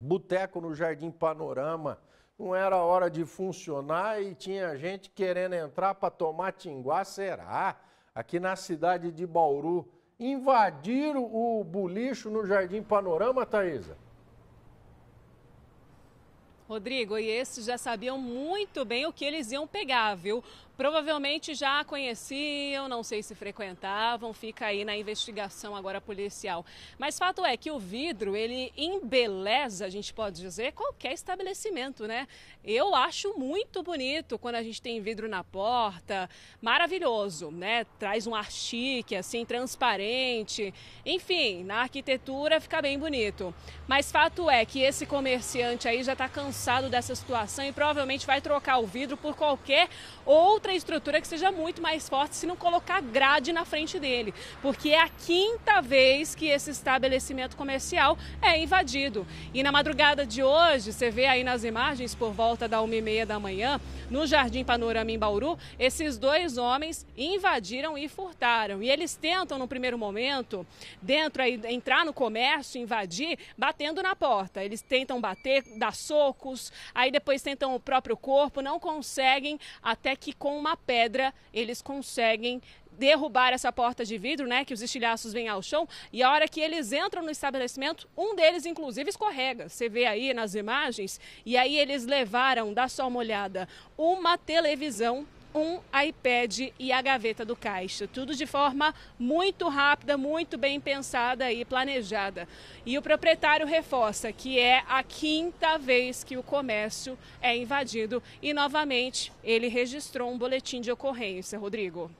boteco no Jardim Panorama. Não era hora de funcionar e tinha gente querendo entrar para tomar tinguá, será? Aqui na cidade de Bauru. Invadiram o bulicho no Jardim Panorama, Thaisa? Rodrigo, e esses já sabiam muito bem o que eles iam pegar, viu? Provavelmente já conheciam, não sei se frequentavam, fica aí na investigação agora policial. Mas fato é que o vidro, ele embeleza, a gente pode dizer, qualquer estabelecimento, né? Eu acho muito bonito quando a gente tem vidro na porta, maravilhoso, né? Traz um ar chique, assim, transparente. Enfim, na arquitetura fica bem bonito. Mas fato é que esse comerciante aí já está cansado dessa situação e provavelmente vai trocar o vidro por qualquer outra outra estrutura que seja muito mais forte se não colocar grade na frente dele, porque é a quinta vez que esse estabelecimento comercial é invadido. E na madrugada de hoje, você vê aí nas imagens, por volta da uma e meia da manhã, no Jardim Panorama em Bauru, esses dois homens invadiram e furtaram. E eles tentam, no primeiro momento, dentro aí, entrar no comércio, invadir, batendo na porta. Eles tentam bater, dar socos, aí depois tentam o próprio corpo, não conseguem, até que com uma pedra eles conseguem derrubar essa porta de vidro, né, que os estilhaços vêm ao chão, e a hora que eles entram no estabelecimento, um deles inclusive escorrega. Você vê aí nas imagens, e aí eles levaram, dá só uma olhada, uma televisão um iPad e a gaveta do caixa. Tudo de forma muito rápida, muito bem pensada e planejada. E o proprietário reforça que é a quinta vez que o comércio é invadido e novamente ele registrou um boletim de ocorrência, Rodrigo.